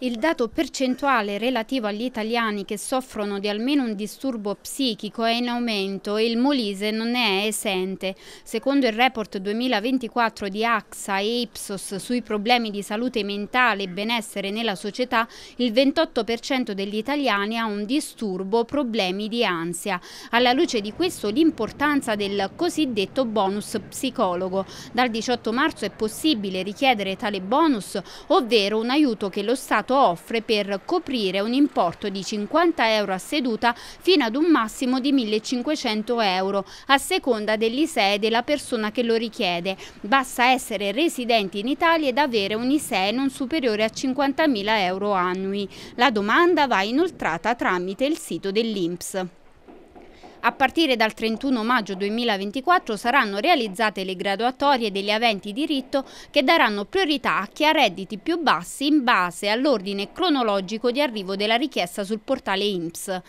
Il dato percentuale relativo agli italiani che soffrono di almeno un disturbo psichico è in aumento e il Molise non ne è esente. Secondo il report 2024 di AXA e Ipsos sui problemi di salute mentale e benessere nella società, il 28% degli italiani ha un disturbo problemi di ansia. Alla luce di questo l'importanza del cosiddetto bonus psicologo. Dal 18 marzo è possibile richiedere tale bonus, ovvero un aiuto che lo Stato mercato offre per coprire un importo di 50 euro a seduta fino ad un massimo di 1.500 euro, a seconda dell'ISEE della persona che lo richiede. Basta essere residenti in Italia ed avere un ISEE non superiore a 50.000 euro annui. La domanda va inoltrata tramite il sito dell'INPS. A partire dal 31 maggio 2024 saranno realizzate le graduatorie degli aventi diritto che daranno priorità a chi ha redditi più bassi in base all'ordine cronologico di arrivo della richiesta sul portale INPS.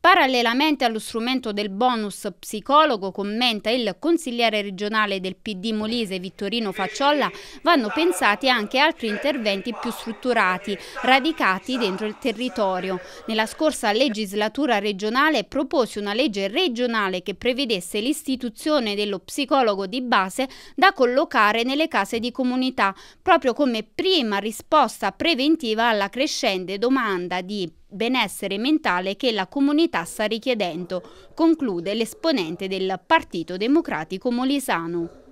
Parallelamente allo strumento del bonus psicologo, commenta il consigliere regionale del PD Molise Vittorino Facciolla, vanno pensati anche altri interventi più strutturati, radicati dentro il territorio. Nella scorsa legislatura regionale proposi una legge regionale che prevedesse l'istituzione dello psicologo di base da collocare nelle case di comunità, proprio come prima risposta preventiva alla crescente domanda di benessere mentale che la comunità sta richiedendo, conclude l'esponente del Partito Democratico Molisano.